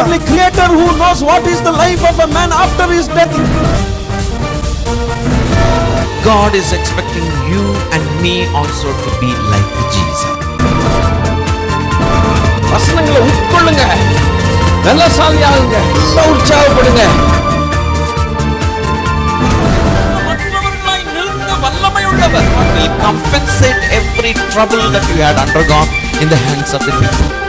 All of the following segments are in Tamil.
and a creator who knows what is the life of a man after his death. God is expecting you and me also to be like Jesus. வசனங்களை உட்கொள்ளுங்க நல்லசாலி ஆகுங்க உற்சாகப்படுங்க will compensate every trouble that you had undergone in the hands of the people.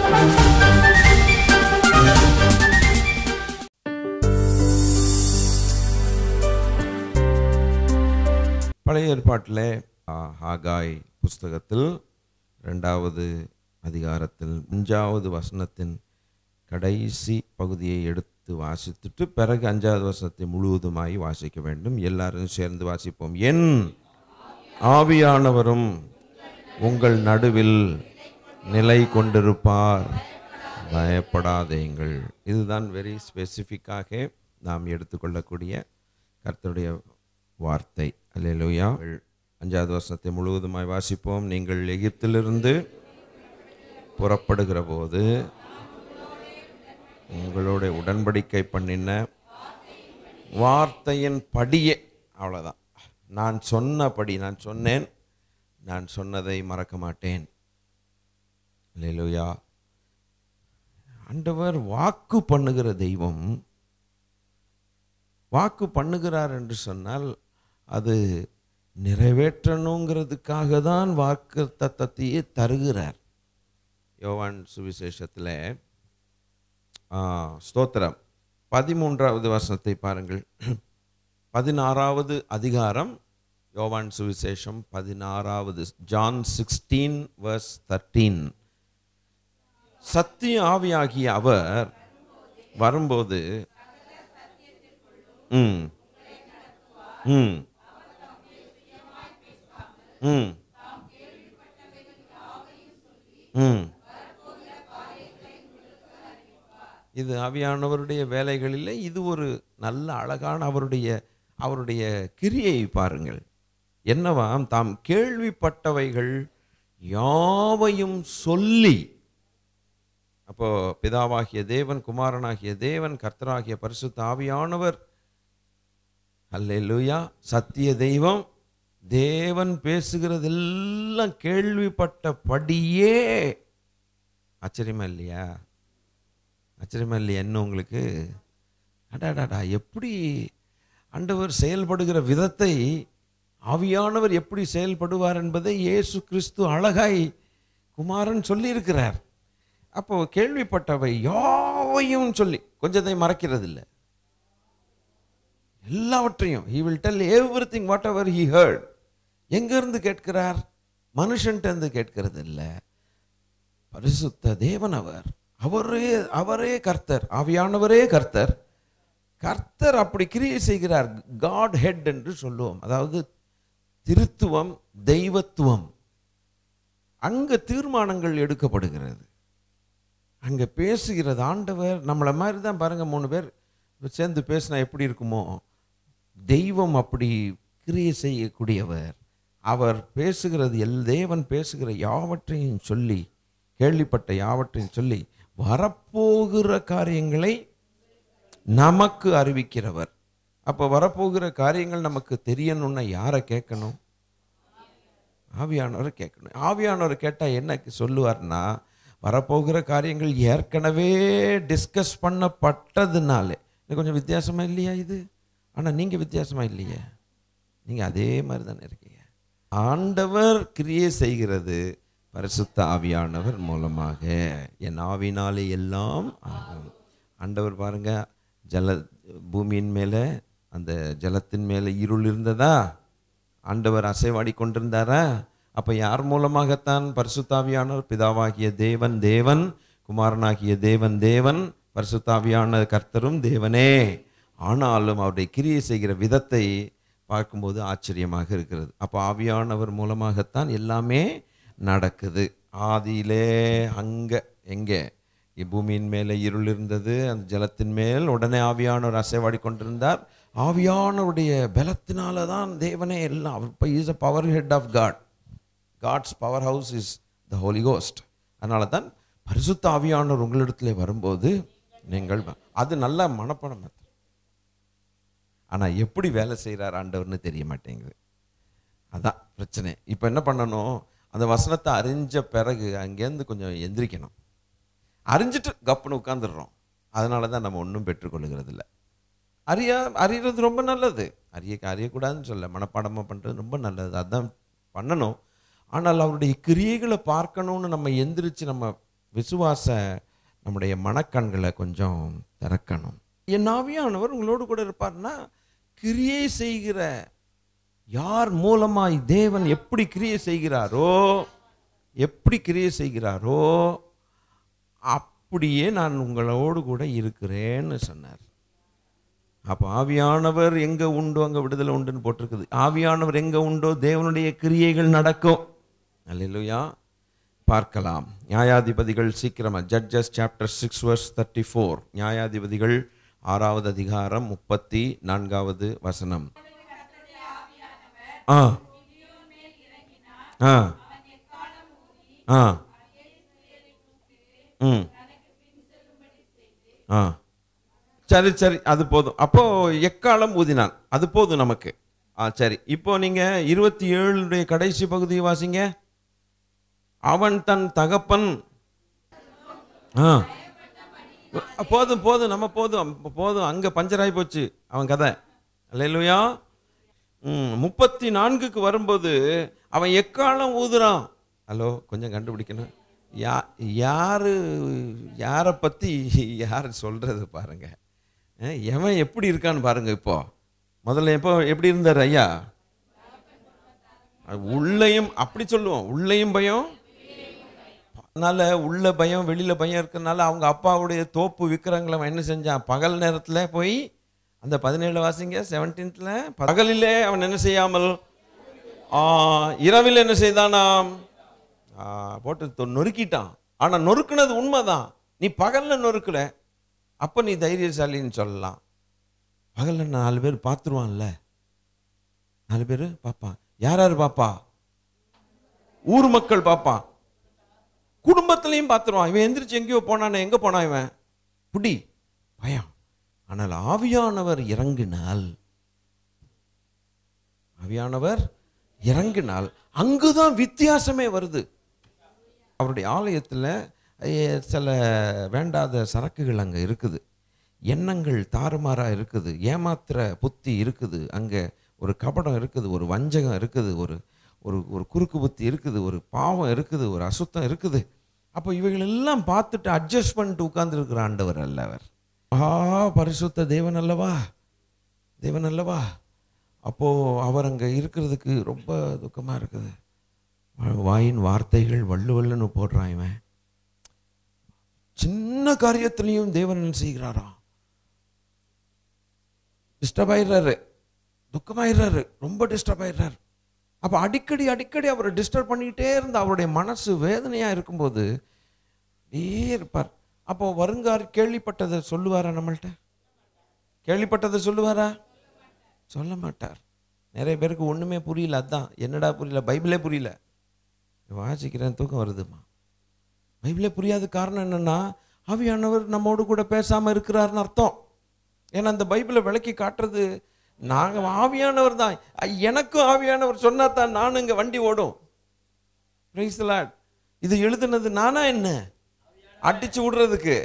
ஏற்பாட்டில் ஹாகாய் புஸ்தகத்தில் ரெண்டாவது அதிகாரத்தில் அஞ்சாவது வசனத்தின் கடைசி பகுதியை எடுத்து வாசித்துட்டு பிறகு அஞ்சாவது வசனத்தை முழுவதுமாய் வாசிக்க வேண்டும் எல்லாரும் சேர்ந்து வாசிப்போம் என் ஆவியானவரும் உங்கள் நடுவில் நிலை கொண்டிருப்பார் பயப்படாதேங்கள் இதுதான் வெரி ஸ்பெசிஃபிக்காக நாம் எடுத்துக்கொள்ளக்கூடிய கர்த்தருடைய வார்த்தை அல்லேலூயா அஞ்சாவது வருஷத்தை முழுவதுமாய் வாசிப்போம் நீங்கள் எகிப்திலிருந்து புறப்படுகிற போது உங்களுடைய உடன்படிக்கை பண்ணின வார்த்தையின் படியே அவ்வளோதான் நான் சொன்னபடி நான் சொன்னேன் நான் சொன்னதை மறக்க மாட்டேன் இல்லையிலோயா ஆண்டவர் வாக்கு பண்ணுகிற தெய்வம் வாக்கு பண்ணுகிறார் என்று சொன்னால் அது நிறைவேற்றணுங்கிறதுக்காக தான் வாக்கு தத்தத்தையே தருகிறார் யோவான் சுவிசேஷத்தில் ஸ்தோத்திரம் பதிமூன்றாவது வசனத்தை பாருங்கள் பதினாறாவது அதிகாரம் யோவான் சுவிசேஷம் பதினாறாவது ஜான் சிக்ஸ்டீன் வர்ஸ் தர்டீன் சத்திய ஆவியாகிய அவர் வரும்போது ம் ம் ம் ம் இது அவியானவருடைய வேலைகளில் இது ஒரு நல்ல அழகான அவருடைய அவருடைய கிரியை பாருங்கள் என்னவாம் தாம் கேள்விப்பட்டவைகள் யாவையும் சொல்லி அப்போ பிதாவாகிய தேவன் குமாரனாகிய தேவன் கர்த்தராகிய பரிசுத்த ஆவியானவர் அல்ல சத்திய தெய்வம் தேவன் பேசுகிறதெல்லாம் கேள்விப்பட்டபடியே ஆச்சரியமா இல்லையா ஆச்சரியமா இல்லையா என்ன உங்களுக்கு அடாடாடா எப்படி ஆண்டவர் செயல்படுகிற விதத்தை ஆவியானவர் எப்படி செயல்படுவார் என்பதை இயேசு கிறிஸ்து அழகாய் குமாரன் சொல்லியிருக்கிறார் அப்போ கேள்விப்பட்டவை யாவையும் சொல்லி கொஞ்சத்தை மறக்கிறது இல்லை எல்லாவற்றையும் he will tell everything whatever he heard எங்கேருந்து கேட்கிறார் மனுஷன்ட்டு கேட்கிறது இல்லை பரிசுத்த தேவன் அவர் அவரே அவரே கர்த்தர் ஆவியானவரே கர்த்தர் கர்த்தர் அப்படி கிரியை செய்கிறார் காட் ஹெட் என்று சொல்லுவோம் அதாவது திருத்துவம் தெய்வத்துவம் அங்கே தீர்மானங்கள் எடுக்கப்படுகிறது அங்கே பேசுகிறது ஆண்டவர் நம்மளை மாதிரி தான் பாருங்கள் மூணு பேர் சேர்ந்து பேசினா எப்படி இருக்குமோ தெய்வம் அப்படி கிரியை செய்யக்கூடியவர் அவர் பேசுகிறது எல் தேவன் பேசுகிற யாவற்றையும் சொல்லி கேள்விப்பட்ட யாவற்றையும் சொல்லி வரப்போகிற காரியங்களை நமக்கு அறிவிக்கிறவர் அப்போ வரப்போகிற காரியங்கள் நமக்கு தெரியணும்னா யாரை கேட்கணும் ஆவியானவரை கேட்கணும் ஆவியானவரை கேட்டால் என்ன சொல்லுவார்னா வரப்போகிற காரியங்கள் ஏற்கனவே டிஸ்கஸ் பண்ணப்பட்டதுனாலே இது கொஞ்சம் வித்தியாசமாக இல்லையா இது ஆனால் நீங்கள் வித்தியாசமாக இல்லையே நீங்கள் அதே மாதிரி தானே இருக்கீங்க ஆண்டவர் கிரியை செய்கிறது பரிசுத்த ஆவியானவர் மூலமாக என் ஆவினாலே எல்லாம் ஆகும் ஆண்டவர் பாருங்க ஜல பூமியின் மேலே அந்த ஜலத்தின் மேலே இருள் இருந்ததா ஆண்டவர் அசைவாடி கொண்டிருந்தாரா அப்போ யார் மூலமாகத்தான் பரிசுத்தாவியானவர் பிதாவாகிய தேவன் தேவன் குமாரனாகிய தேவன் தேவன் பரிசுத்தாவியான கர்த்தரும் தேவனே ஆனாலும் அவருடைய கிரியை செய்கிற விதத்தை பார்க்கும்போது ஆச்சரியமாக இருக்கிறது அப்போ ஆவியானவர் மூலமாகத்தான் எல்லாமே நடக்குது ஆதியிலே அங்கே எங்கே பூமியின் மேலே இருள் இருந்தது அந்த ஜலத்தின் மேல் உடனே ஆவியானவர் அசைவாடி கொண்டிருந்தார் ஆவியானவருடைய பலத்தினால தான் தேவனே எல்லாம் அவர் இப்போ is a power head of God God's power house is the Holy Ghost அதனால தான் பரிசுத்த ஆவியானவர் உங்களிடத்துல வரும்போது நீங்கள் அது நல்ல மனப்பணம் ஆனால் எப்படி வேலை செய்கிறார் ஆண்டவர்னு தெரிய மாட்டேங்குது அதான் பிரச்சனை இப்போ என்ன பண்ணணும் அந்த வசனத்தை அறிஞ்ச பிறகு அங்கேருந்து கொஞ்சம் எந்திரிக்கணும் அறிஞ்சிட்டு கப்புன்னு உட்காந்துடுறோம் அதனால தான் நம்ம ஒன்றும் பெற்றுக்கொள்ளுகிறது இல்லை அறியா அறிகிறது ரொம்ப நல்லது அறிய அறியக்கூடாதுன்னு சொல்ல மனப்பாடமாக பண்ணுறது ரொம்ப நல்லது அதான் பண்ணணும் ஆனால் அவருடைய கிரியைகளை பார்க்கணும்னு நம்ம எந்திரிச்சு நம்ம விசுவாச நம்முடைய மனக்கண்களை கொஞ்சம் திறக்கணும் என் ஆவியானவர் உங்களோடு கூட இருப்பார்னா கிரியை செய்கிற யார் மூலமாய் தேவன் எப்படி கிரியை செய்கிறாரோ எப்படி கிரியை செய்கிறாரோ அப்படியே நான் உங்களோடு கூட இருக்கிறேன்னு சொன்னார் அப்போ ஆவியானவர் எங்கே உண்டோ அங்கே விடுதலை உண்டுன்னு போட்டிருக்குது ஆவியானவர் எங்கே உண்டோ தேவனுடைய கிரியைகள் நடக்கும் அல்லையா பார்க்கலாம் நியாயாதிபதிகள் சீக்கிரமாக Judges chapter six verse thirty four நியாயாதிபதிகள் ஆறாவது அதிகாரம் முப்பத்தி நான்காவது வசனம் ஆ ஆ ஆ ம் ஆ சரி சரி அது போதும் அப்போது எக்காலம் ஊதினான் அது போதும் நமக்கு ஆ சரி இப்போ நீங்கள் இருபத்தி ஏழுடைய கடைசி பகுதியை வாசிங்க அவன் தன் தகப்பன் ஆ போதும் போதும் நம்ம போதும் போதும் அங்கே பஞ்சர் ஆகி போச்சு அவன் கதை இல்லையா முப்பத்தி நான்குக்கு வரும்போது அவன் எக்காலம் ஊதுறான் ஹலோ கொஞ்சம் கண்டுபிடிக்கணும் யா யார் யாரை பற்றி யார் சொல்கிறது பாருங்கள் எவன் எப்படி இருக்கான்னு பாருங்கள் இப்போ முதல்ல எப்போ எப்படி இருந்தார் ஐயா உள்ளையும் அப்படி சொல்லுவோம் உள்ளையும் பயம் அதனால் உள்ள பயம் வெளியில் பயம் இருக்கிறதுனால அவங்க அப்பாவுடைய தோப்பு அவன் என்ன செஞ்சான் பகல் நேரத்தில் போய் அந்த பதினேழு வாசிங்க செவன்டீன்த்தில் பகலிலே அவன் என்ன செய்யாமல் இரவில் என்ன செய்தானாம் போட்டு நொறுக்கிட்டான் ஆனால் நொறுக்குனது உண்மைதான் நீ பகலில் நொறுக்கல அப்போ நீ தைரியசாலின்னு சொல்லலாம் பகலில் நாலு பேர் பார்த்துருவான்ல நாலு பேர் பார்ப்பான் யார் யார் பார்ப்பா ஊர் மக்கள் பார்ப்பான் குடும்பத்திலையும் பார்த்துருவான் இவன் எந்திரிச்சு எங்கேயோ போனான் எங்கே போனான் இவன் புடி பயம் ஆனால் ஆவியானவர் இறங்கினால் ஆவியானவர் இறங்கினால் அங்குதான் வித்தியாசமே வருது அவருடைய ஆலயத்தில் சில வேண்டாத சரக்குகள் அங்கே இருக்குது எண்ணங்கள் தாறுமாறாக இருக்குது ஏமாத்திர புத்தி இருக்குது அங்கே ஒரு கபடம் இருக்குது ஒரு வஞ்சகம் இருக்குது ஒரு ஒரு ஒரு குறுக்கு புத்தி இருக்குது ஒரு பாவம் இருக்குது ஒரு அசுத்தம் இருக்குது அப்போ இவைகளெல்லாம் பார்த்துட்டு அட்ஜஸ்ட் பண்ணிட்டு உட்கார்ந்துருக்கிற ஆண்டவர் அல்லவர் மகா பரிசுத்த தேவன் அல்லவா தேவன் அல்லவா அப்போது அவர் அங்கே இருக்கிறதுக்கு ரொம்ப துக்கமாக இருக்குது வாயின் வார்த்தைகள் வள்ளு வல்லுன்னு போடுறான் இவன் சின்ன காரியத்திலையும் தேவன் செய்கிறாராம் டிஸ்டர்ப் ஆயிடுறாரு துக்கமாயிடுறாரு ரொம்ப டிஸ்டர்ப் ஆயிடுறாரு அப்போ அடிக்கடி அடிக்கடி அவரை டிஸ்டர்ப் பண்ணிக்கிட்டே இருந்த அவருடைய மனசு வேதனையாக இருக்கும்போது அப்படியே இருப்பார் அப்போ வருங்கார் கேள்விப்பட்டதை சொல்லுவாரா நம்மள்கிட்ட கேள்விப்பட்டதை சொல்லுவாரா சொல்ல மாட்டார் நிறைய பேருக்கு ஒன்றுமே புரியல அதான் என்னடா புரியல பைபிளே புரியல வாசிக்கிறேன் தூக்கம் வருதுமா பைபிளே புரியாத காரணம் என்னென்னா அவியானவர் நம்மோடு கூட பேசாமல் இருக்கிறாருன்னு அர்த்தம் ஏன்னா அந்த பைபிளை விளக்கி காட்டுறது நாங்கள் ஆவியானவர் தான் எனக்கும் ஆவியானவர் சொன்னா தான் நானும் இங்கே வண்டி ஓடும் இது எழுதுனது நானா என்ன அடிச்சு விடுறதுக்கு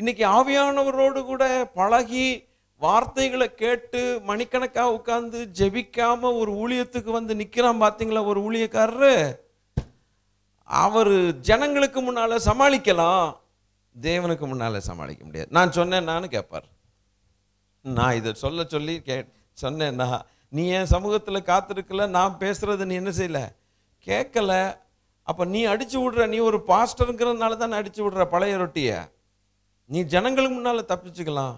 இன்னைக்கு ஆவியானவரோடு கூட பழகி வார்த்தைகளை கேட்டு மணிக்கணக்காக உட்காந்து ஜெபிக்காம ஒரு ஊழியத்துக்கு வந்து நிற்கிறான் பார்த்தீங்களா ஒரு ஊழியக்காரரு அவர் ஜனங்களுக்கு முன்னால் சமாளிக்கலாம் தேவனுக்கு முன்னால் சமாளிக்க முடியாது நான் சொன்னேன் நானும் கேட்பார் நான் இதை சொல்ல சொல்லி கே சொன்னேன்னா நீ என் சமூகத்தில் காத்திருக்கல நான் பேசுகிறது நீ என்ன செய்யலை கேட்கல அப்போ நீ அடித்து விடுற நீ ஒரு பாஸ்டருங்கிறதுனால தான் அடித்து விடுற பழைய ரொட்டியை நீ ஜனங்களுக்கு முன்னால் தப்பிச்சுக்கலாம்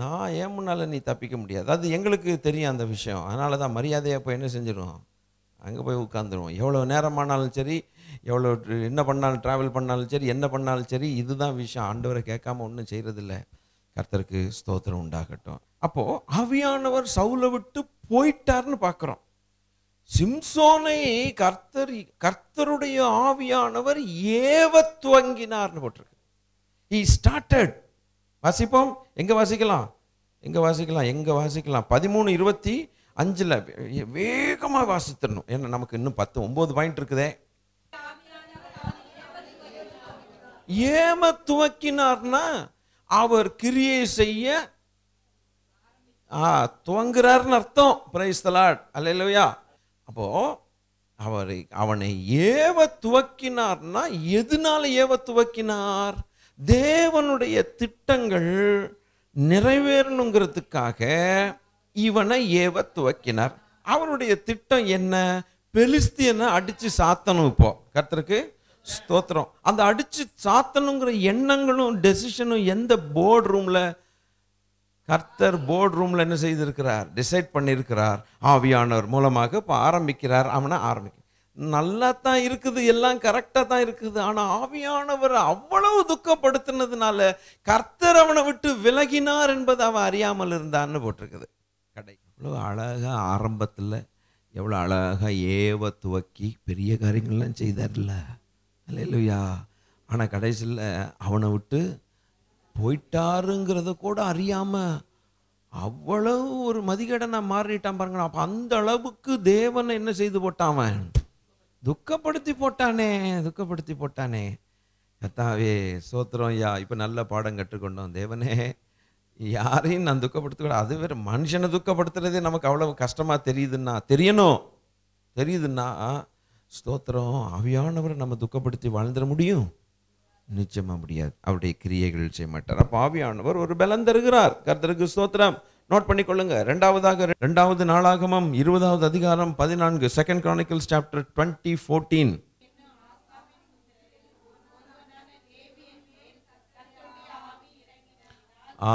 நான் ஏன் முன்னால் நீ தப்பிக்க முடியாது அது எங்களுக்கு தெரியும் அந்த விஷயம் அதனால தான் மரியாதையாக போய் என்ன செஞ்சிடும் அங்கே போய் உட்காந்துருவோம் எவ்வளோ நேரமானாலும் சரி எவ்வளோ என்ன பண்ணாலும் ட்ராவல் பண்ணாலும் சரி என்ன பண்ணாலும் சரி இதுதான் விஷயம் ஆண்டவரை கேட்காம ஒன்றும் இல்லை கர்த்தருக்கு ஸ்தோத்திரம் உண்டாகட்டும் அப்போ ஆவியானவர் சவுலை விட்டு போயிட்டார்னு பார்க்குறோம் சிம்சோனை கர்த்தர் கர்த்தருடைய ஆவியானவர் ஏவ துவங்கினார்னு போட்டிருக்கு ஈ ஸ்டார்டட் வாசிப்போம் எங்கே வாசிக்கலாம் எங்கே வாசிக்கலாம் எங்கே வாசிக்கலாம் பதிமூணு இருபத்தி அஞ்சில் வேகமாக வாசித்தரணும் ஏன்னா நமக்கு இன்னும் பத்து ஒம்பது பாயிண்ட் இருக்குதே ஏம துவக்கினார்னா அவர் கிரியை செய்ய ஆ துவங்குறாருன்னு அர்த்தம் பிரைஸ் தலாட் இல்லையா அப்போ அவர் அவனை ஏவ துவக்கினார்னா எதனால ஏவ துவக்கினார் தேவனுடைய திட்டங்கள் நிறைவேறணுங்கிறதுக்காக இவனை ஏவ துவக்கினார் அவருடைய திட்டம் என்ன பெலிஸ்தியனை அடித்து சாத்தணும் இப்போ கருத்துருக்கு ஸ்தோத்திரம் அந்த அடிச்சு சாத்தணுங்கிற எண்ணங்களும் டெசிஷனும் எந்த போர்ட் ரூமில் கர்த்தர் போர்ட் ரூமில் என்ன செய்திருக்கிறார் டிசைட் பண்ணியிருக்கிறார் ஆவியானவர் மூலமாக இப்போ ஆரம்பிக்கிறார் அவனை ஆரம்பிக்க நல்லா தான் இருக்குது எல்லாம் கரெக்டாக தான் இருக்குது ஆனால் ஆவியானவர் அவ்வளவு துக்கப்படுத்தினதுனால கர்த்தர் அவனை விட்டு விலகினார் என்பது அவன் அறியாமல் இருந்தான்னு போட்டிருக்குது கடை எவ்வளோ அழகாக ஆரம்பத்தில் எவ்வளோ அழகாக ஏவ துவக்கி பெரிய காரியங்கள்லாம் செய்தார்ல இல்லையா ஆனால் கடைசியில் அவனை விட்டு போயிட்டாருங்கிறத கூட அறியாமல் அவ்வளவு ஒரு நான் மாறிட்டான் பாருங்க அப்போ அந்த அளவுக்கு தேவனை என்ன செய்து போட்டான் துக்கப்படுத்தி போட்டானே துக்கப்படுத்தி போட்டானே கத்தாவே சோத்திரம் யா இப்போ நல்ல பாடம் கற்றுக்கொண்டோம் தேவனே யாரையும் நான் துக்கப்படுத்தக்கூடாது அது வேறு மனுஷனை துக்கப்படுத்துறதே நமக்கு அவ்வளோ கஷ்டமாக தெரியுதுன்னா தெரியணும் தெரியுதுன்னா ஸ்தோத்திரம் ஆவியானவரை நம்ம துக்கப்படுத்தி வாழ்ந்துட முடியும் நிச்சயமாக முடியாது அவருடைய கிரியைகள் செய்ய மாட்டார் அப்போ ஆவியானவர் ஒரு பலம் தருகிறார் கர்த்தருக்கு ஸ்தோத்திரம் நோட் பண்ணிக்கொள்ளுங்க ரெண்டாவதாக ரெண்டாவது நாளாகமம் இருபதாவது அதிகாரம் பதினான்கு second Chronicles chapter twenty fourteen ஆ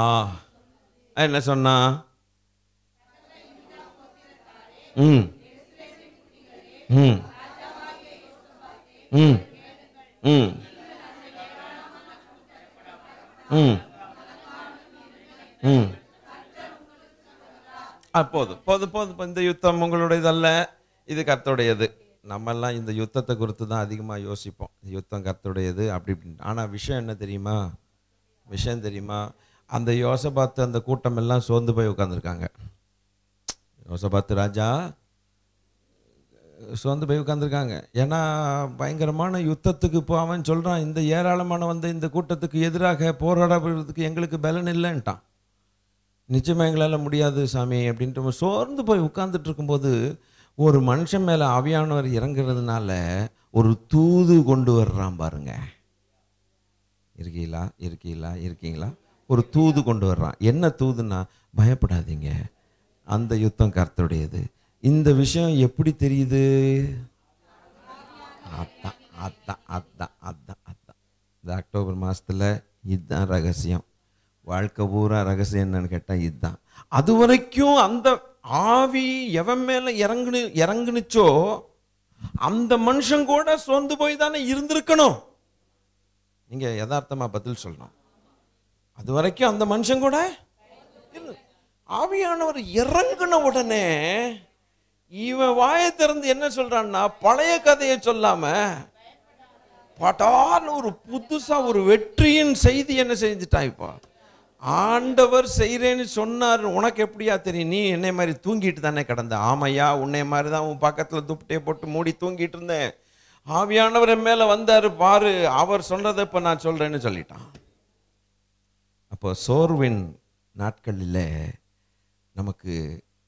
என்ன சொன்னா ம் போதும் போதும் போதும் இந்த யுத்தம் உங்களுடையதல்ல இது கர்த்தருடையது நம்மெல்லாம் இந்த யுத்தத்தை குறித்து தான் அதிகமாக யோசிப்போம் யுத்தம் கர்த்தருடையது அப்படி இப்படின்னு ஆனால் விஷயம் என்ன தெரியுமா விஷயம் தெரியுமா அந்த யோசபாத்து அந்த கூட்டம் எல்லாம் சோர்ந்து போய் உட்காந்துருக்காங்க யோசபாத்து ராஜா சோர்ந்து போய் உட்காந்துருக்காங்க ஏன்னா பயங்கரமான யுத்தத்துக்கு இப்போ அவன் சொல்கிறான் இந்த ஏராளமான வந்த இந்த கூட்டத்துக்கு எதிராக போராடப்படுறதுக்கு எங்களுக்கு பலன் இல்லைன்ட்டான் நிச்சயமாக எங்களால் முடியாது சாமி அப்படின்ட்டு சோர்ந்து போய் உட்கார்ந்துட்டு இருக்கும்போது ஒரு மனுஷன் மேலே ஆவியானவர் இறங்குறதுனால ஒரு தூது கொண்டு வர்றான் பாருங்க இருக்கீங்களா இருக்கீங்களா இருக்கீங்களா ஒரு தூது கொண்டு வர்றான் என்ன தூதுன்னா பயப்படாதீங்க அந்த யுத்தம் கர்த்தருடையது இந்த விஷயம் எப்படி தெரியுது அதான் அதான் அதான் அதான் அதான் இந்த அக்டோபர் மாதத்தில் இதுதான் ரகசியம் வாழ்க்கை பூரா ரகசியம் என்னன்னு கேட்டால் இதுதான் அது வரைக்கும் அந்த ஆவி எவன் மேலே இறங்குனு இறங்குனுச்சோ அந்த மனுஷன் கூட சோர்ந்து போய் தானே இருந்திருக்கணும் நீங்கள் யதார்த்தமாக பதில் சொல்லணும் அது வரைக்கும் அந்த மனுஷன் கூட ஆவியானவர் இறங்கின உடனே இவன் வாயை திறந்து என்ன சொல்கிறான்னா பழைய கதையை சொல்லாமல் பட்டான்னு ஒரு புதுசாக ஒரு வெற்றியின் செய்தி என்ன செஞ்சுட்டான் இப்போ ஆண்டவர் செய்கிறேன்னு சொன்னார் உனக்கு எப்படியா தெரியும் நீ என்னை மாதிரி தூங்கிட்டு தானே கிடந்த ஆமையா உன்னை மாதிரி தான் உன் பக்கத்தில் துப்பட்டையை போட்டு மூடி தூங்கிட்டு இருந்தேன் ஆவியானவர் மேலே வந்தார் பாரு அவர் சொல்கிறத இப்போ நான் சொல்கிறேன்னு சொல்லிட்டான் அப்போ சோர்வின் நாட்களில் நமக்கு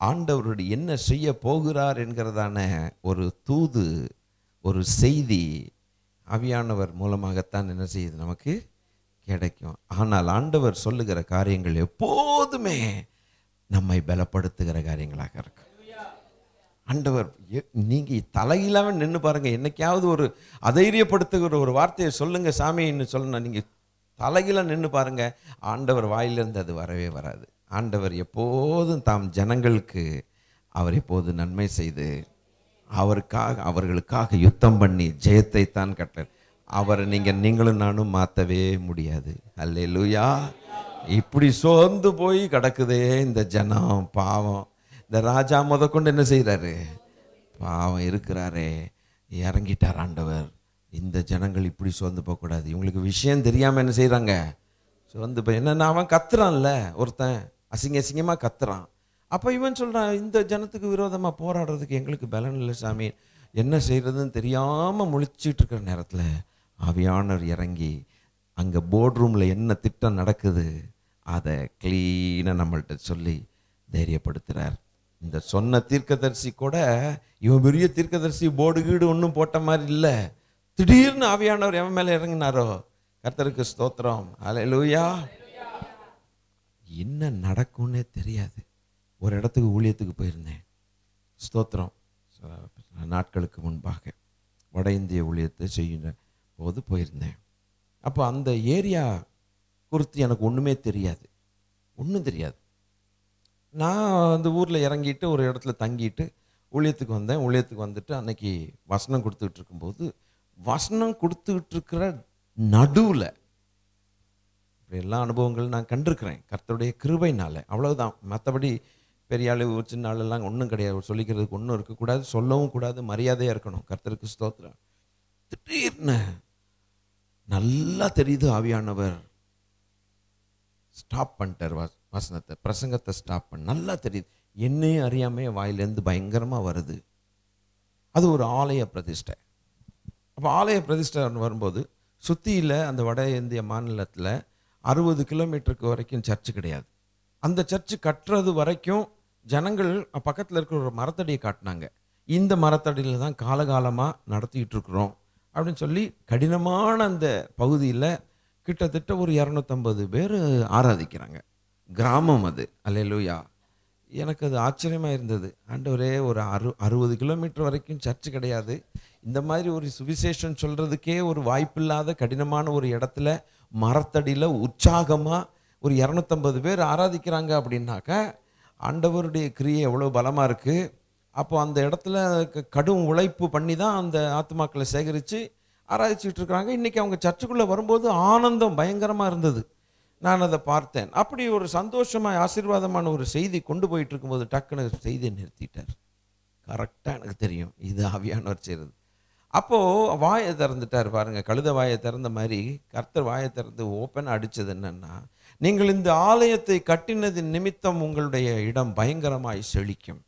ஆண்டவருடைய என்ன செய்ய போகிறார் என்கிறதான ஒரு தூது ஒரு செய்தி ஆவியானவர் மூலமாகத்தான் என்ன செய்யுது நமக்கு கிடைக்கும் ஆனால் ஆண்டவர் சொல்லுகிற காரியங்கள் எப்போதுமே நம்மை பலப்படுத்துகிற காரியங்களாக இருக்கும் ஆண்டவர் நீங்கள் தலையில்லாமல் நின்று பாருங்கள் என்னைக்காவது ஒரு அதைரியப்படுத்துகிற ஒரு வார்த்தையை சொல்லுங்கள் சாமின்னு சொல்லணும் நீங்கள் தலையில நின்று பாருங்கள் ஆண்டவர் வாயிலிருந்து அது வரவே வராது ஆண்டவர் எப்போதும் தாம் ஜனங்களுக்கு அவர் எப்போது நன்மை செய்து அவருக்காக அவர்களுக்காக யுத்தம் பண்ணி ஜெயத்தை தான் கட்டார் அவரை நீங்கள் நீங்களும் நானும் மாற்றவே முடியாது அல்லே லூயா இப்படி சோர்ந்து போய் கிடக்குதே இந்த ஜனம் பாவம் இந்த ராஜா முத கொண்டு என்ன செய்கிறாரு பாவம் இருக்கிறாரே இறங்கிட்டார் ஆண்டவர் இந்த ஜனங்கள் இப்படி சோர்ந்து போகக்கூடாது இவங்களுக்கு விஷயம் தெரியாமல் என்ன செய்கிறாங்க சோர்ந்து போய் என்னென்னா அவன் கத்துறான்ல ஒருத்தன் அசிங்க அசிங்கமாக கத்துறான் அப்போ இவன் சொல்கிறான் இந்த ஜனத்துக்கு விரோதமாக போராடுறதுக்கு எங்களுக்கு பலன் இல்லை சாமி என்ன செய்கிறதுன்னு தெரியாமல் முழிச்சிட்டு இருக்கிற நேரத்தில் ஆவியானவர் இறங்கி அங்கே போர்ட் ரூமில் என்ன திட்டம் நடக்குது அதை க்ளீனாக நம்மள்கிட்ட சொல்லி தைரியப்படுத்துகிறார் இந்த சொன்ன தீர்க்கதரிசி கூட இவன் பெரிய தீர்க்கதரிசி போர்டு கீடு ஒன்றும் போட்ட மாதிரி இல்லை திடீர்னு ஆவியானவர் எவன் மேலே இறங்கினாரோ கர்த்தருக்கு ஸ்தோத்திரம் அலையலூயா என்ன நடக்கும்னே தெரியாது ஒரு இடத்துக்கு ஊழியத்துக்கு போயிருந்தேன் ஸ்தோத்திரம் நாட்களுக்கு முன்பாக வட இந்திய ஊழியத்தை செய்கின்றேன் போது போயிருந்தேன் அப்போ அந்த ஏரியா குறித்து எனக்கு ஒன்றுமே தெரியாது ஒன்றும் தெரியாது நான் அந்த ஊரில் இறங்கிட்டு ஒரு இடத்துல தங்கிட்டு ஊழியத்துக்கு வந்தேன் ஊழியத்துக்கு வந்துட்டு அன்னைக்கு வசனம் கொடுத்துக்கிட்டு இருக்கும்போது வசனம் கொடுத்துக்கிட்டு இருக்கிற நடுவில் இப்படி எல்லா அனுபவங்களும் நான் கண்டிருக்கிறேன் கர்த்தருடைய கிருபைனால அவ்வளோதான் மற்றபடி பெரிய அளவு சின்ன ஆளெல்லாம் ஒன்றும் கிடையாது சொல்லிக்கிறதுக்கு ஒன்றும் இருக்கக்கூடாது சொல்லவும் கூடாது மரியாதையாக இருக்கணும் கர்த்தருக்கு ஸ்தோத்திரம் திடீர்னு நல்லா தெரியுது ஆவியானவர் ஸ்டாப் பண்ணிட்டார் வசனத்தை பிரசங்கத்தை ஸ்டாப் பண்ண நல்லா தெரியுது என்னையும் அறியாமையே வாயிலேருந்து பயங்கரமாக வருது அது ஒரு ஆலய பிரதிஷ்டை அப்போ ஆலய பிரதிஷ்டை வரும்போது சுற்றியில் அந்த வட இந்திய மாநிலத்தில் அறுபது கிலோமீட்டருக்கு வரைக்கும் சர்ச்சு கிடையாது அந்த சர்ச்சு கட்டுறது வரைக்கும் ஜனங்கள் பக்கத்தில் இருக்கிற ஒரு மரத்தடியை காட்டினாங்க இந்த மரத்தடியில் தான் காலகாலமாக நடத்திக்கிட்டு இருக்கிறோம் அப்படின்னு சொல்லி கடினமான அந்த பகுதியில் கிட்டத்தட்ட ஒரு இரநூத்தம்பது பேர் ஆராதிக்கிறாங்க கிராமம் அது அலையலூயா எனக்கு அது ஆச்சரியமாக இருந்தது ஆண்டவரே ஒரு அறு அறுபது கிலோமீட்டர் வரைக்கும் சர்ச்சு கிடையாது இந்த மாதிரி ஒரு சுவிசேஷன் சொல்கிறதுக்கே ஒரு வாய்ப்பில்லாத கடினமான ஒரு இடத்துல மரத்தடியில் உற்சாகமாக ஒரு இரநூத்தம்பது பேர் ஆராதிக்கிறாங்க அப்படின்னாக்கா ஆண்டவருடைய கிரியை எவ்வளோ பலமாக இருக்குது அப்போ அந்த இடத்துல கடும் உழைப்பு பண்ணி தான் அந்த ஆத்மாக்களை சேகரித்து ஆராய்ச்சிக்கிட்டு இருக்கிறாங்க இன்றைக்கி அவங்க சர்ச்சுக்குள்ளே வரும்போது ஆனந்தம் பயங்கரமாக இருந்தது நான் அதை பார்த்தேன் அப்படி ஒரு சந்தோஷமாக ஆசீர்வாதமான ஒரு செய்தி கொண்டு போயிட்டு இருக்கும்போது டக்குன்னு செய்தியை நிறுத்திட்டார் கரெக்டாக எனக்கு தெரியும் இது ஆவியானவர் செய்கிறது அப்போது வாயை திறந்துட்டார் பாருங்கள் கழுத வாயை திறந்த மாதிரி கர்த்தர் வாயை திறந்து ஓப்பனாக அடித்தது என்னென்னா நீங்கள் இந்த ஆலயத்தை கட்டினது நிமித்தம் உங்களுடைய இடம் பயங்கரமாய் செழிக்கும்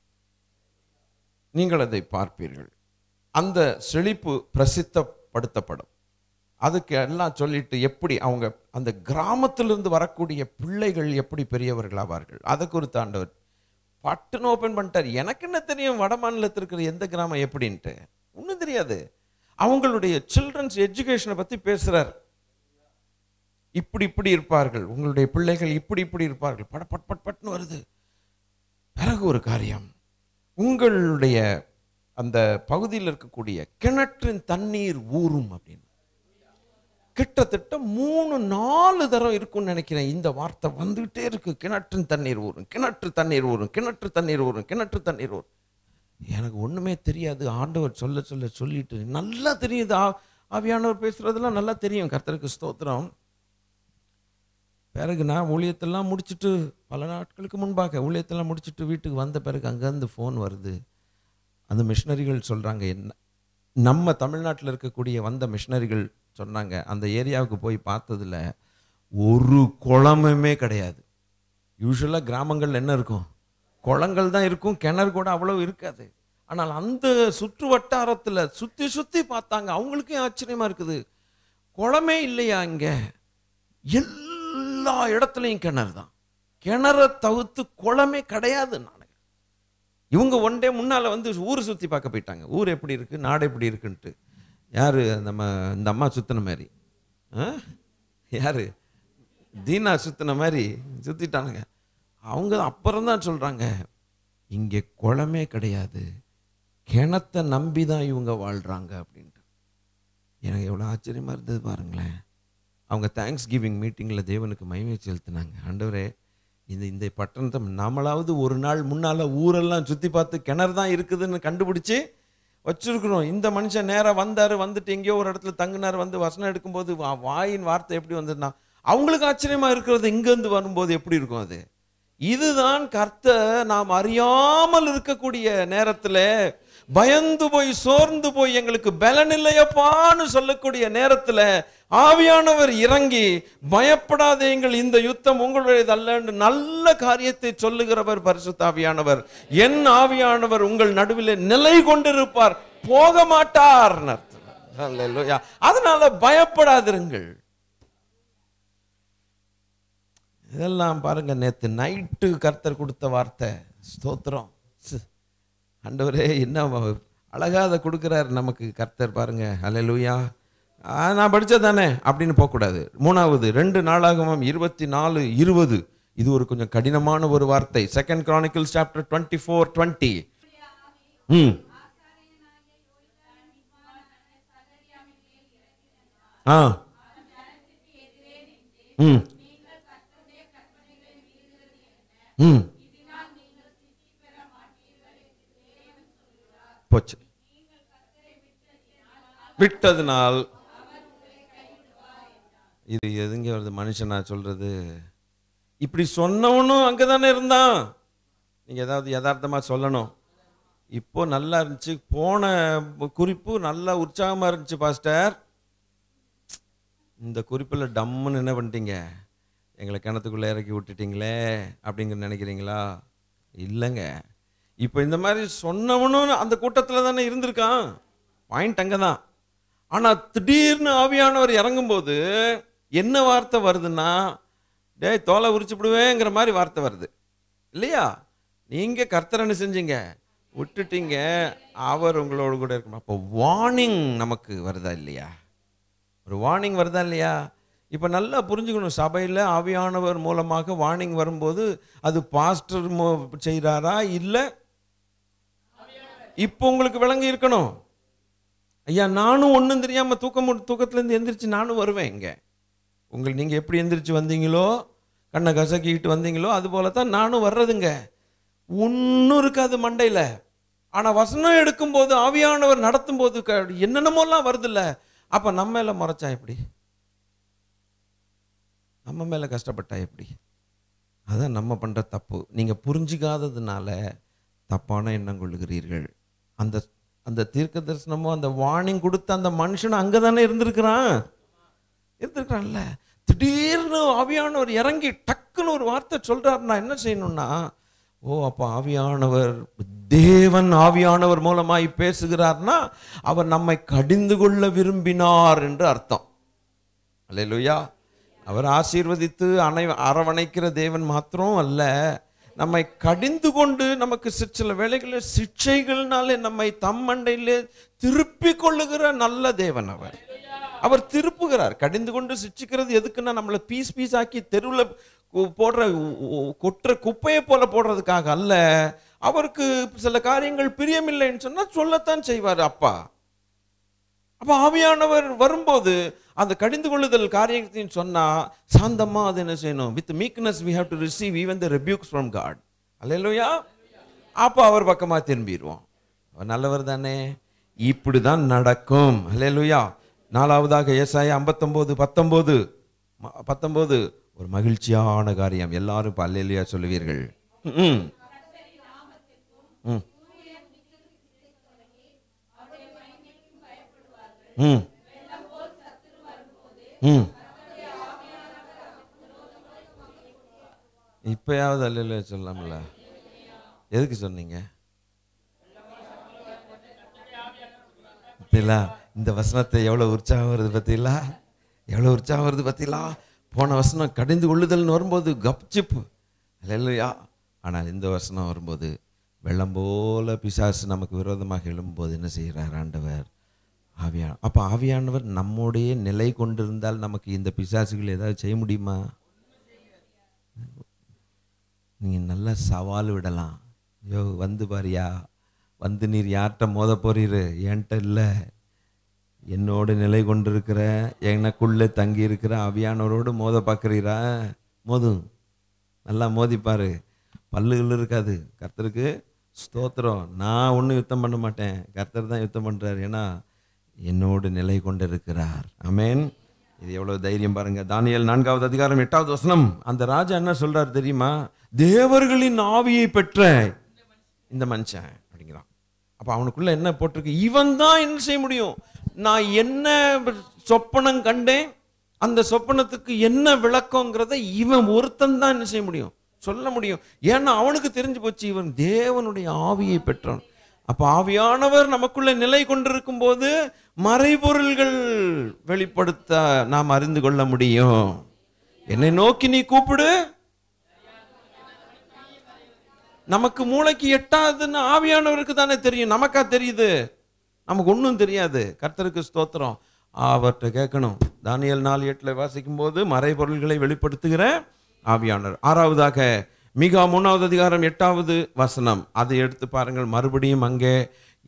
நீங்கள் அதை பார்ப்பீர்கள் அந்த செழிப்பு பிரசித்தப்படுத்தப்படும் அதுக்கு எல்லாம் சொல்லிட்டு எப்படி அவங்க அந்த கிராமத்திலிருந்து வரக்கூடிய பிள்ளைகள் எப்படி பெரியவர்கள் ஆவார்கள் அதை குறித்து ஆண்டவர் பட்டுன்னு ஓப்பன் பண்ணிட்டார் எனக்கு என்ன தெரியும் வட மாநிலத்தில் இருக்கிற எந்த கிராமம் எப்படின்ட்டு ஒன்றும் தெரியாது அவங்களுடைய சில்ட்ரன்ஸ் எஜுகேஷனை பற்றி பேசுகிறார் இப்படி இப்படி இருப்பார்கள் உங்களுடைய பிள்ளைகள் இப்படி இப்படி இருப்பார்கள் பட பட் பட் பட்னு வருது பிறகு ஒரு காரியம் உங்களுடைய அந்த பகுதியில் இருக்கக்கூடிய கிணற்றின் தண்ணீர் ஊறும் அப்படின்னு கிட்டத்தட்ட மூணு நாலு தரம் இருக்கும்னு நினைக்கிறேன் இந்த வார்த்தை வந்துகிட்டே இருக்கு கிணற்றின் தண்ணீர் ஊறும் கிணற்று தண்ணீர் ஊறும் கிணற்று தண்ணீர் ஊறும் கிணற்று தண்ணீர் ஊறும் எனக்கு ஒன்றுமே தெரியாது ஆண்டவர் சொல்ல சொல்ல சொல்லிட்டு நல்லா தெரியுது ஆவியானவர் பேசுகிறதெல்லாம் நல்லா தெரியும் கர்த்தருக்கு ஸ்தோத்திரம் பிறகு நான் ஊழியத்தெல்லாம் முடிச்சுட்டு பல நாட்களுக்கு முன்பாக ஊழியத்தெல்லாம் முடிச்சுட்டு வீட்டுக்கு வந்த பிறகு அங்கேருந்து ஃபோன் வருது அந்த மிஷினரிகள் சொல்கிறாங்க என்ன நம்ம தமிழ்நாட்டில் இருக்கக்கூடிய வந்த மிஷினரிகள் சொன்னாங்க அந்த ஏரியாவுக்கு போய் பார்த்ததில் ஒரு குளமுமே கிடையாது யூஸ்வலாக கிராமங்கள் என்ன இருக்கும் குளங்கள் தான் இருக்கும் கிணறு கூட அவ்வளோ இருக்காது ஆனால் அந்த சுற்று வட்டாரத்தில் சுற்றி சுற்றி பார்த்தாங்க அவங்களுக்கும் ஆச்சரியமாக இருக்குது குளமே இல்லையா இங்கே எல்லா எல்லா இடத்துலையும் கிணறு தான் கிணறை தவிர்த்து குளமே கிடையாது நான் இவங்க ஒன் டே முன்னால் வந்து ஊர் சுற்றி பார்க்க போயிட்டாங்க ஊர் எப்படி இருக்குது நாடு எப்படி இருக்குன்ட்டு யார் நம்ம இந்த அம்மா சுற்றின மாதிரி யார் தீனா சுற்றின மாதிரி சுற்றிட்டானுங்க அவங்க அப்புறம் தான் சொல்கிறாங்க இங்கே குளமே கிடையாது கிணத்தை நம்பி தான் இவங்க வாழ்கிறாங்க அப்படின்ட்டு எனக்கு எவ்வளோ ஆச்சரியமாக இருந்தது பாருங்களேன் அவங்க தேங்க்ஸ் கிவிங் மீட்டிங்கில் தேவனுக்கு மகிமை செலுத்தினாங்க ஆண்டவரே இந்த இந்த பட்டணத்தை நம்மளாவது ஒரு நாள் முன்னால் ஊரெல்லாம் சுற்றி பார்த்து கிணறு தான் இருக்குதுன்னு கண்டுபிடிச்சி வச்சுருக்குறோம் இந்த மனுஷன் நேராக வந்தார் வந்துட்டு எங்கேயோ ஒரு இடத்துல தங்கினார் வந்து வசனம் எடுக்கும்போது வாயின் வார்த்தை எப்படி வந்ததுன்னா அவங்களுக்கு ஆச்சரியமாக இருக்கிறது இங்கேருந்து வரும்போது எப்படி இருக்கும் அது இதுதான் கர்த்த நாம் அறியாமல் இருக்கக்கூடிய நேரத்தில் பயந்து போய் சோர்ந்து போய் எங்களுக்கு பலன் இல்லையப்பான்னு சொல்லக்கூடிய நேரத்தில் ஆவியானவர் இறங்கி எங்கள் இந்த யுத்தம் உங்களுடையது அல்லன்னு நல்ல காரியத்தை சொல்லுகிறவர் ஆவியானவர் என் ஆவியானவர் உங்கள் நடுவில் நிலை கொண்டிருப்பார் போக மாட்டார் அதனால பயப்படாதிருங்கள் இதெல்லாம் பாருங்க நேத்து நைட்டு கர்த்தர் கொடுத்த வார்த்தை ஸ்தோத்திரம் அண்டவரே என்ன அழகாக அதை கொடுக்குறாரு நமக்கு கர்த்தர் பாருங்கள் அல்ல லூயா நான் படித்தது தானே அப்படின்னு போகக்கூடாது மூணாவது ரெண்டு நாளாகவும் இருபத்தி நாலு இருபது இது ஒரு கொஞ்சம் கடினமான ஒரு வார்த்தை second Chronicles chapter twenty four twenty ம் ஆ ம் ம் போச்சு விட்டதுனால் இது எதுங்க வருது நான் சொல்றது இப்படி சொன்னவனும் அங்கே தானே இருந்தான் நீங்கள் ஏதாவது யதார்த்தமாக சொல்லணும் இப்போ நல்லா இருந்துச்சு போன குறிப்பு நல்லா உற்சாகமாக இருந்துச்சு பாஸ்டர் இந்த குறிப்பில் டம்முன்னு என்ன பண்ணிட்டீங்க எங்களை கிணத்துக்குள்ளே இறக்கி விட்டுட்டிங்களே அப்படிங்கிற நினைக்கிறீங்களா இல்லைங்க இப்போ இந்த மாதிரி சொன்னவனும் அந்த கூட்டத்தில் தானே இருந்திருக்கான் பாயிண்ட் அங்கே தான் ஆனால் திடீர்னு ஆவியானவர் இறங்கும்போது என்ன வார்த்தை வருதுன்னா டேய் தோலை உரிச்சுப்பிடுவேங்கிற மாதிரி வார்த்தை வருது இல்லையா நீங்கள் கர்த்தரனு செஞ்சீங்க விட்டுட்டீங்க அவர் உங்களோட கூட இருக்கணும் அப்போ வார்னிங் நமக்கு வருதா இல்லையா ஒரு வார்னிங் வருதா இல்லையா இப்போ நல்லா புரிஞ்சுக்கணும் சபையில் ஆவியானவர் மூலமாக வார்னிங் வரும்போது அது பாஸ்டர் செய்கிறாரா இல்லை இப்போ உங்களுக்கு விளங்கி இருக்கணும் ஐயா நானும் ஒன்றும் தெரியாமல் தூக்கம் தூக்கத்துலேருந்து எந்திரிச்சு நானும் வருவேன் இங்கே உங்கள் நீங்கள் எப்படி எந்திரிச்சு வந்தீங்களோ கண்ணை கசக்கிக்கிட்டு வந்தீங்களோ அது போல தான் நானும் வர்றதுங்க ஒன்றும் இருக்காது மண்டையில் ஆனால் வசனம் எடுக்கும்போது ஆவியானவர் நடத்தும் போது என்னென்னமோலாம் வருதில்ல அப்போ நம்ம மேலே முறைச்சா எப்படி நம்ம மேலே கஷ்டப்பட்டா எப்படி அதான் நம்ம பண்ணுற தப்பு நீங்கள் புரிஞ்சிக்காததுனால தப்பான எண்ணம் கொள்கிறீர்கள் அந்த அந்த தீர்க்க தரிசனமும் அந்த வார்னிங் கொடுத்த அந்த மனுஷன் அங்கே தானே இருந்திருக்கிறான் இருந்திருக்கிறான்ல திடீர்னு ஆவியானவர் இறங்கி டக்குன்னு ஒரு வார்த்தை சொல்கிறாருன்னா என்ன செய்யணும்னா ஓ அப்போ ஆவியானவர் தேவன் ஆவியானவர் மூலமாய் பேசுகிறார்னா அவர் நம்மை கடிந்து கொள்ள விரும்பினார் என்று அர்த்தம் அல்லையா அவர் ஆசீர்வதித்து அணை அரவணைக்கிற தேவன் மாத்திரம் அல்ல நம்மை கடிந்து கொண்டு நமக்கு சில வேலைகளில் சிக்ஷைகள்னாலே நம்மை தம் மண்டையிலே திருப்பி கொள்ளுகிற நல்ல தேவன் அவர் அவர் திருப்புகிறார் கடிந்து கொண்டு சிக்ஷிக்கிறது எதுக்குன்னா நம்மளை பீஸ் பீஸ் ஆக்கி தெருவில் போடுற கொட்டுற குப்பையை போல போடுறதுக்காக அல்ல அவருக்கு சில காரியங்கள் பிரியமில்லைன்னு சொன்னால் சொல்லத்தான் செய்வார் அப்பா அப்போ ஆவியானவர் வரும்போது அந்த கடிந்து கொள்ளுதல் காரியத்தின் சொன்னால் சாந்தமாக அது என்ன செய்யணும் with meekness we have to receive even the rebukes from God அல்லையா அப்போ அவர் பக்கமாக திரும்பிடுவோம் அவர் நல்லவர் தானே இப்படி தான் நடக்கும் அல்லையா நாலாவதாக ஏசாய ஐம்பத்தொம்போது பத்தொம்போது பத்தொம்போது ஒரு மகிழ்ச்சியான காரியம் எல்லாரும் இப்போ அல்லையா சொல்லுவீர்கள் ம் ம் ம் இப்பயாவது அல்ல சொல்லலாம்ல எதுக்கு சொன்னீங்க இந்த வசனத்தை எவ்வளோ உற்சாகம் வருது பத்தீங்களா எவ்வளோ உற்சாகம் வருது பத்தீங்களா போன வசனம் கடிந்து கொள்ளுதல்னு வரும்போது கப்சிப்பு இல்லையா ஆனால் இந்த வசனம் வரும்போது வெள்ளம் போல பிசாசு நமக்கு விரோதமாக எழும்போது என்ன செய்கிறார் ஆண்டவர் ஆவியான அப்போ ஆவியானவர் நம்முடைய நிலை கொண்டிருந்தால் நமக்கு இந்த பிசாசுகள் ஏதாவது செய்ய முடியுமா நீங்கள் நல்லா சவால் விடலாம் யோ வந்து பாரியா வந்து நீர் யார்கிட்ட மோத போறீரு என்கிட்ட இல்லை என்னோட நிலை கொண்டிருக்கிற எனக்குள்ளே தங்கி இருக்கிற அவியானவரோடு மோத பார்க்குறீரா மோதும் நல்லா மோதிப்பார் பல்லுகள் இருக்காது கர்த்தருக்கு ஸ்தோத்திரம் நான் ஒன்றும் யுத்தம் பண்ண மாட்டேன் கர்த்தர் தான் யுத்தம் பண்ணுறாரு ஏன்னா என்னோடு நிலை கொண்டிருக்கிறார் அமேன் இது எவ்வளோ தைரியம் பாருங்க தானியல் நான்காவது அதிகாரம் எட்டாவது வசனம் அந்த ராஜா என்ன சொல்றாரு தெரியுமா தேவர்களின் ஆவியை பெற்ற இந்த மனுஷன் அப்படிங்கிறான் அப்போ அவனுக்குள்ள என்ன போட்டிருக்கு இவன் தான் என்ன செய்ய முடியும் நான் என்ன சொப்பனம் கண்டேன் அந்த சொப்பனத்துக்கு என்ன விளக்கங்கிறத இவன் ஒருத்தன் தான் என்ன செய்ய முடியும் சொல்ல முடியும் ஏன்னா அவனுக்கு தெரிஞ்சு போச்சு இவன் தேவனுடைய ஆவியை பெற்றான் அப்போ ஆவியானவர் நமக்குள்ளே நிலை கொண்டிருக்கும் போது மறைபொருள்கள் வெளிப்படுத்த நாம் அறிந்து கொள்ள முடியும் என்னை நோக்கி நீ கூப்பிடு நமக்கு மூளைக்கு எட்டாதுன்னு ஆவியானவருக்கு தானே தெரியும் நமக்கா தெரியுது நமக்கு ஒன்றும் தெரியாது கர்த்தருக்கு ஸ்தோத்திரம் அவர்கிட்ட கேட்கணும் தானியல் நாலு எட்டில் வாசிக்கும் போது மறைபொருள்களை வெளிப்படுத்துகிற ஆவியானவர் ஆறாவதாக மிக மூணாவது அதிகாரம் எட்டாவது வசனம் அதை எடுத்து பாருங்கள் மறுபடியும் அங்கே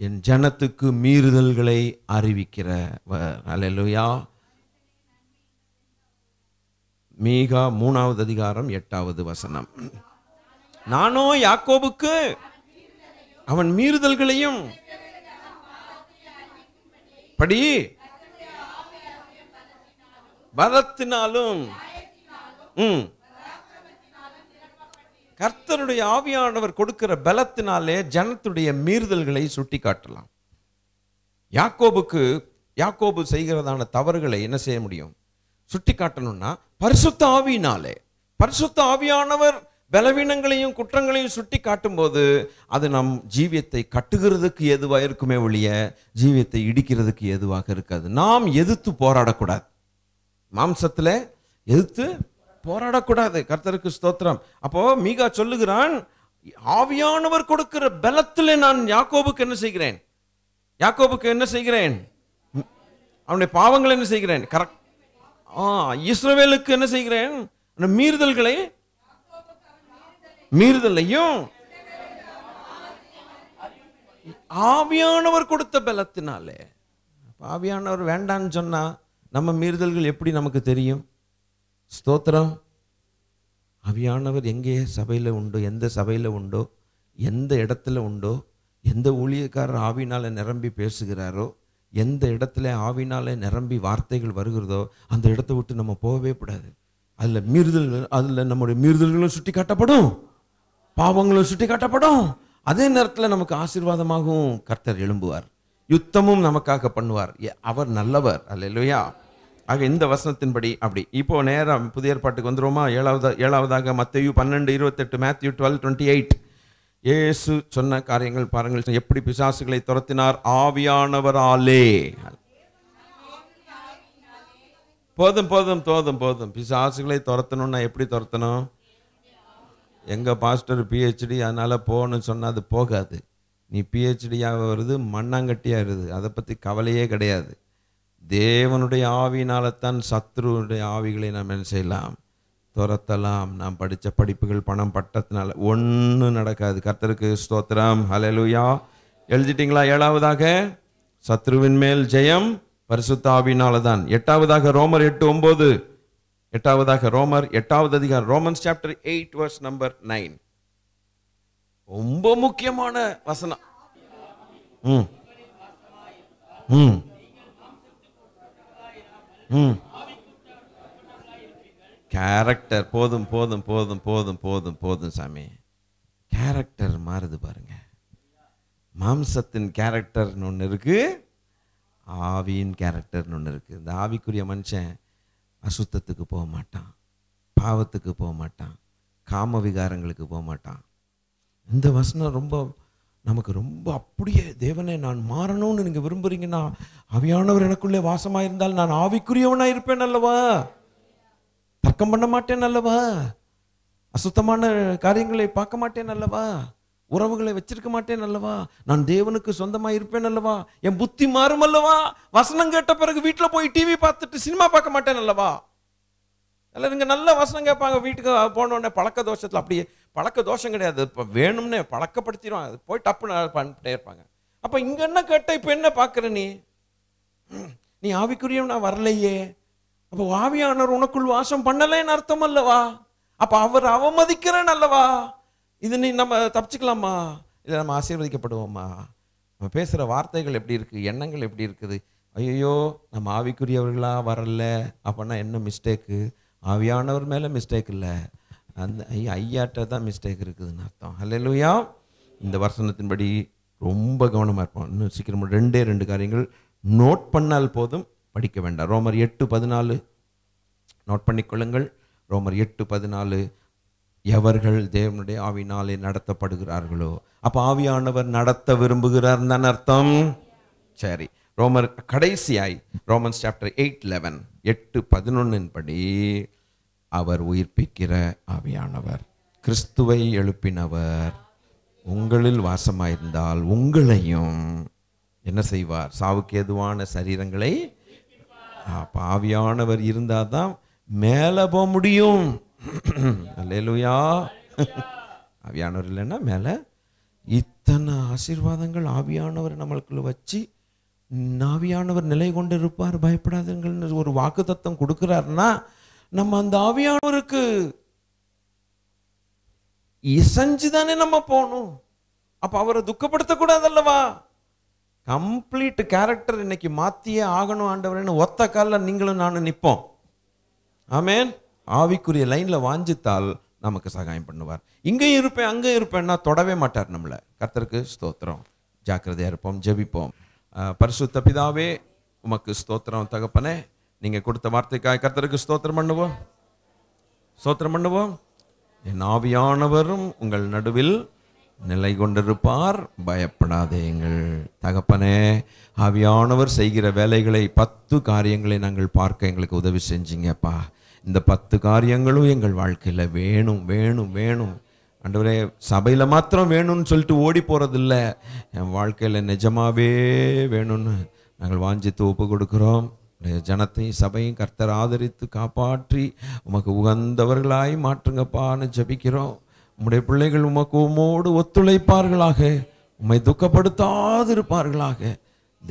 என் ஜனத்துக்கு மீறுதல்களை அறிவிக்கிற அலையா மீகா மூணாவது அதிகாரம் எட்டாவது வசனம் நானோ யாக்கோபுக்கு அவன் மீறுதல்களையும் படி பதத்தினாலும் ம் கர்த்தருடைய ஆவியானவர் கொடுக்கிற பலத்தினாலே ஜனத்துடைய மீறுதல்களை சுட்டி காட்டலாம் யாக்கோபுக்கு யாக்கோபு செய்கிறதான தவறுகளை என்ன செய்ய முடியும் சுட்டி காட்டணும்னா பரிசுத்த ஆவியினாலே பரிசுத்த ஆவியானவர் பலவீனங்களையும் குற்றங்களையும் சுட்டி காட்டும்போது அது நம் ஜீவியத்தை கட்டுகிறதுக்கு எதுவாக இருக்குமே ஒழிய ஜீவியத்தை இடிக்கிறதுக்கு எதுவாக இருக்காது நாம் எதிர்த்து போராடக்கூடாது மாம்சத்தில் எதிர்த்து போராடக்கூடாது கர்த்தருக்கு ஸ்தோத்திரம் அப்போ மீகா சொல்லுகிறான் ஆவியானவர் கொடுக்கிற பலத்தில் நான் யாக்கோபுக்கு என்ன செய்கிறேன் யாக்கோபுக்கு என்ன செய்கிறேன் அவனுடைய பாவங்களை என்ன செய்கிறேன் கரெக்ட் ஆ இஸ்ரவேலுக்கு என்ன செய்கிறேன் மீறுதல்களை மீறுதலையும் ஆவியானவர் கொடுத்த பலத்தினாலே ஆவியானவர் வேண்டான்னு சொன்னா நம்ம மீறுதல்கள் எப்படி நமக்கு தெரியும் ஸ்தோத்திரம் அவியானவர் எங்கே சபையில் உண்டோ எந்த சபையில் உண்டோ எந்த இடத்துல உண்டோ எந்த ஊழியக்காரர் ஆவினால் நிரம்பி பேசுகிறாரோ எந்த இடத்துல ஆவினால் நிரம்பி வார்த்தைகள் வருகிறதோ அந்த இடத்த விட்டு நம்ம போகவே கூடாது அதில் மீறுதல்கள் அதில் நம்முடைய மீறுதல்களும் சுட்டி காட்டப்படும் பாவங்களும் சுட்டி காட்டப்படும் அதே நேரத்தில் நமக்கு ஆசீர்வாதமாகவும் கர்த்தர் எழும்புவார் யுத்தமும் நமக்காக பண்ணுவார் அவர் நல்லவர் அல்ல இல்லையா ஆக இந்த வசனத்தின்படி அப்படி இப்போ நேரம் புதிய ஏற்பாட்டுக்கு வந்துருவோமா ஏழாவது ஏழாவதாக மத்தையு பன்னெண்டு இருபத்தெட்டு மேத்யூ டுவெல் டுவெண்ட்டி எயிட் ஏசு சொன்ன காரியங்கள் பாருங்கள் எப்படி பிசாசுகளை துரத்தினார் ஆவியானவராலே போதும் போதும் போதும் போதும் பிசாசுகளை துரத்தணும்னா எப்படி துரத்தணும் எங்க பாஸ்டர் பிஹெச்டி அதனால் போகணும்னு சொன்னால் அது போகாது நீ பிஹெச்டியாக வருது மண்ணாங்கட்டியாக இருது அதை பற்றி கவலையே கிடையாது தேவனுடைய ஆவியினால தான் சத்ருடைய ஆவிகளை நாம் என்ன செய்யலாம் துரத்தலாம் நாம் படித்த படிப்புகள் பணம் பட்டத்தினால ஒன்றும் நடக்காது கர்த்தருக்கு ஸ்தோத்திரம் ஹலலுயா எழுதிட்டிங்களா ஏழாவதாக சத்ருவின் மேல் ஜெயம் ஆவினால தான் எட்டாவதாக ரோமர் எட்டு ஒம்பது எட்டாவதாக ரோமர் எட்டாவது அதிகாரம் Romans chapter eight verse number nine ரொம்ப முக்கியமான வசனம் ம் ம் கேரக்டர் போதும் போதும் போதும் போதும் போதும் போதும் சாமி கேரக்டர் மாறுது பாருங்க மாம்சத்தின் கேரக்டர்னு ஒன்று இருக்குது ஆவியின் கேரக்டர்னு ஒன்று இருக்குது இந்த ஆவிக்குரிய மனுஷன் அசுத்தத்துக்கு போக மாட்டான் பாவத்துக்கு போக மாட்டான் காம விகாரங்களுக்கு போக மாட்டான் இந்த வசனம் ரொம்ப நமக்கு ரொம்ப அப்படியே தேவனே நான் மாறணும்னு நீங்கள் விரும்புகிறீங்கன்னா அவையானவர் எனக்குள்ளே வாசமாக இருந்தால் நான் ஆவிக்குரியவனாக இருப்பேன் அல்லவா தர்க்கம் பண்ண மாட்டேன் அல்லவா அசுத்தமான காரியங்களை பார்க்க மாட்டேன் அல்லவா உறவுகளை வச்சிருக்க மாட்டேன் அல்லவா நான் தேவனுக்கு சொந்தமாக இருப்பேன் அல்லவா என் புத்தி மாறும் அல்லவா வசனம் கேட்ட பிறகு வீட்டில் போய் டிவி பார்த்துட்டு சினிமா பார்க்க மாட்டேன் அல்லவா இல்லை நீங்கள் நல்ல வசனம் கேட்பாங்க வீட்டுக்கு போனோடனே பழக்க தோஷத்தில் அப்படியே பழக்க தோஷம் கிடையாது இப்போ வேணும்னே பழக்கப்படுத்திடும் அது போய் டப்புன்னு பண்ணிட்டே இருப்பாங்க அப்போ இங்கே என்ன கேட்ட இப்போ என்ன பார்க்குற நீ நீ ஆவிக்குரியம் நான் வரலையே அப்போ ஆவியானவர் உனக்குள் வாசம் பண்ணலைன்னு அர்த்தம் அல்லவா அப்போ அவர் அவமதிக்கிறேன் அல்லவா இது நீ நம்ம தப்பிச்சுக்கலாமா இதை நம்ம ஆசீர்வதிக்கப்படுவோமா நம்ம பேசுகிற வார்த்தைகள் எப்படி இருக்குது எண்ணங்கள் எப்படி இருக்குது ஐயோ நம்ம ஆவிக்குரியவர்களாக வரல அப்படின்னா என்ன மிஸ்டேக்கு ஆவியானவர் மேலே மிஸ்டேக் இல்லை அந்த ஐயா ஐயாட்ட தான் மிஸ்டேக் இருக்குதுன்னு அர்த்தம் ஹலெலுயா இந்த வசனத்தின்படி ரொம்ப கவனமாக இருப்போம் இன்னும் சீக்கிரம் ரெண்டே ரெண்டு காரியங்கள் நோட் பண்ணால் போதும் படிக்க வேண்டாம் ரோமர் எட்டு பதினாலு நோட் பண்ணிக்கொள்ளுங்கள் ரோமர் எட்டு பதினாலு எவர்கள் தேவனுடைய ஆவினாலே நடத்தப்படுகிறார்களோ அப்போ ஆவியானவர் நடத்த விரும்புகிறார் தான் அர்த்தம் சரி ரோமர் கடைசியாய் ரோமன்ஸ் சாப்டர் எயிட் லெவன் எட்டு பதினொன்னின் படி அவர் உயிர்ப்பிக்கிற ஆவியானவர் கிறிஸ்துவை எழுப்பினவர் உங்களில் வாசமாயிருந்தால் உங்களையும் என்ன செய்வார் சாவுக்கு எதுவான சரீரங்களை ஆவியானவர் இருந்தால் தான் மேலே போக முடியும் அல்லேலுயா ஆவியானவர் இல்லைன்னா மேலே இத்தனை ஆசீர்வாதங்கள் ஆவியானவர் நம்மளுக்குள்ள வச்சு ஆவியானவர் நிலை கொண்டு இருப்பார் பயப்படாதுங்கள்னு ஒரு வாக்கு தத்துவம் கொடுக்குறாருன்னா நம்ம அந்த ஆவியானவருக்கு இசைஞ்சு தானே நம்ம போகணும் அப்போ அவரை துக்கப்படுத்தக்கூடாது அல்லவா கம்ப்ளீட் கேரக்டர் இன்னைக்கு மாற்றியே ஆகணும் ஆண்டவரேன்னு ஒத்த காலில் நீங்களும் நானும் நிற்போம் ஆமேன் ஆவிக்குரிய லைனில் வாஞ்சித்தால் நமக்கு சகாயம் பண்ணுவார் இங்கே இருப்பேன் அங்கே இருப்பேன்னா தொடவே மாட்டார் நம்மளை கர்த்தருக்கு ஸ்தோத்திரம் ஜாக்கிரதையாக இருப்போம் ஜெபிப்போம் பரிசு தப்பிதாவே உமக்கு ஸ்தோத்திரம் தகப்பனே நீங்கள் கொடுத்த வார்த்தைக்காக கர்த்தருக்கு ஸ்தோத்திரம் பண்ணுவோம் ஸ்தோத்திரம் பண்ணுவோம் என் ஆவியானவரும் உங்கள் நடுவில் நிலை கொண்டிருப்பார் பயப்படாதேங்கள் தகப்பனே ஆவியானவர் செய்கிற வேலைகளை பத்து காரியங்களை நாங்கள் பார்க்க எங்களுக்கு உதவி செஞ்சீங்கப்பா இந்த பத்து காரியங்களும் எங்கள் வாழ்க்கையில் வேணும் வேணும் வேணும் அண்டவரே சபையில் மாத்திரம் வேணும்னு சொல்லிட்டு ஓடி போகிறதில்ல என் வாழ்க்கையில் நிஜமாகவே வேணும்னு நாங்கள் வாஞ்சித்து ஒப்பு கொடுக்குறோம் ஜனத்தையும் சபையும் கர்த்தர் ஆதரித்து காப்பாற்றி உமக்கு உகந்தவர்களாய் மாற்றுங்கப்பான்னு ஜபிக்கிறோம் உம்முடைய பிள்ளைகள் உமக்கு உமோடு ஒத்துழைப்பார்களாக உம்மை துக்கப்படுத்தாதிருப்பார்களாக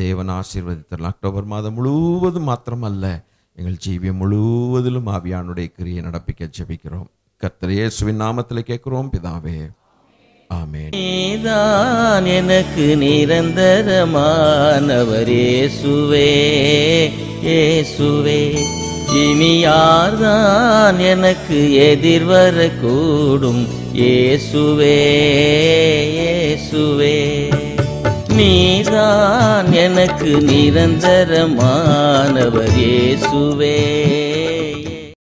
தேவன் ஆசீர்வதித்தார் அக்டோபர் மாதம் முழுவதும் மாத்திரமல்ல எங்கள் ஜீவியம் முழுவதிலும் ஆவியானுடைய கிரியை நடப்பிக்க ஜபிக்கிறோம் கர்த்தரையே சுவின் நாமத்தில் கேட்குறோம் பிதாவே நீதான் எனக்கு நிரந்தரமானவர் சுவே ஏசுவே இனி யார்தான் எனக்கு எதிர்வர கூடும் ஏசுவே நீதான் எனக்கு நிரந்தரமானவர் ஏசுவே